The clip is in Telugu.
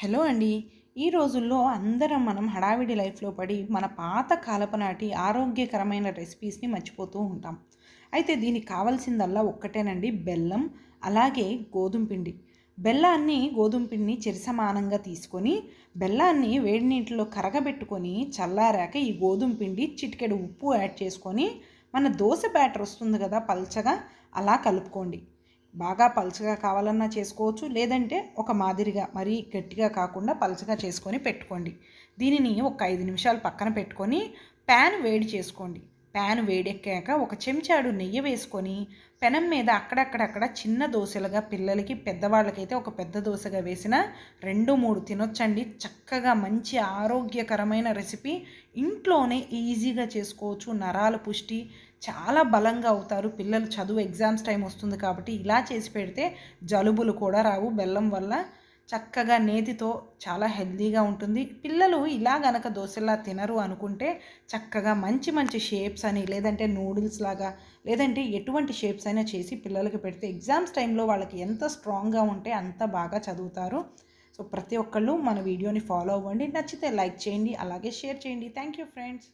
హలో అండి ఈ రోజుల్లో అందరం మనం హడావిడి లైఫ్లో పడి మన పాత కాలపనాటి ఆరోగ్యకరమైన రెసిపీస్ని మర్చిపోతూ ఉంటాం అయితే దీనికి కావాల్సిందల్లా ఒక్కటేనండి బెల్లం అలాగే గోధుమ పిండి బెల్లాన్ని గోధుమ పిండిని చెరిసమానంగా తీసుకొని బెల్లాన్ని వేడి నీటిలో కరగబెట్టుకొని చల్లారాక ఈ గోధుమ పిండి చిటికెడు ఉప్పు యాడ్ చేసుకొని మన దోశ బ్యాటర్ వస్తుంది కదా పల్చగా అలా కలుపుకోండి బాగా పలుచగా కావాలన్నా చేసుకోవచ్చు లేదంటే ఒక మాదిరిగా మరీ గట్టిగా కాకుండా పలుచగా చేసుకొని పెట్టుకోండి దీనిని ఒక ఐదు నిమిషాలు పక్కన పెట్టుకొని ప్యాన్ వేడి చేసుకోండి ప్యాన్ వేడెక్కాక ఒక చెంచాడు నెయ్యి వేసుకొని పెనం మీద అక్కడక్కడక్కడ చిన్న దోశలుగా పిల్లలకి పెద్దవాళ్ళకైతే ఒక పెద్ద దోశగా వేసిన రెండు మూడు తినొచ్చండి చక్కగా మంచి ఆరోగ్యకరమైన రెసిపీ ఇంట్లోనే ఈజీగా చేసుకోవచ్చు నరాల పుష్టి చాలా బలంగా అవుతారు పిల్లలు చదువు ఎగ్జామ్స్ టైం వస్తుంది కాబట్టి ఇలా చేసి పెడితే జలుబులు కూడా రావు బెల్లం వల్ల చక్కగా నేతితో చాలా హెల్దీగా ఉంటుంది పిల్లలు ఇలా గనక దోశలా తినరు అనుకుంటే చక్కగా మంచి మంచి షేప్స్ అని లేదంటే నూడిల్స్ లాగా లేదంటే ఎటువంటి షేప్స్ అయినా చేసి పిల్లలకి పెడితే ఎగ్జామ్స్ టైంలో వాళ్ళకి ఎంత స్ట్రాంగ్గా ఉంటే అంత బాగా చదువుతారు సో ప్రతి ఒక్కళ్ళు మన వీడియోని ఫాలో అవ్వండి నచ్చితే లైక్ చేయండి అలాగే షేర్ చేయండి థ్యాంక్ యూ ఫ్రెండ్స్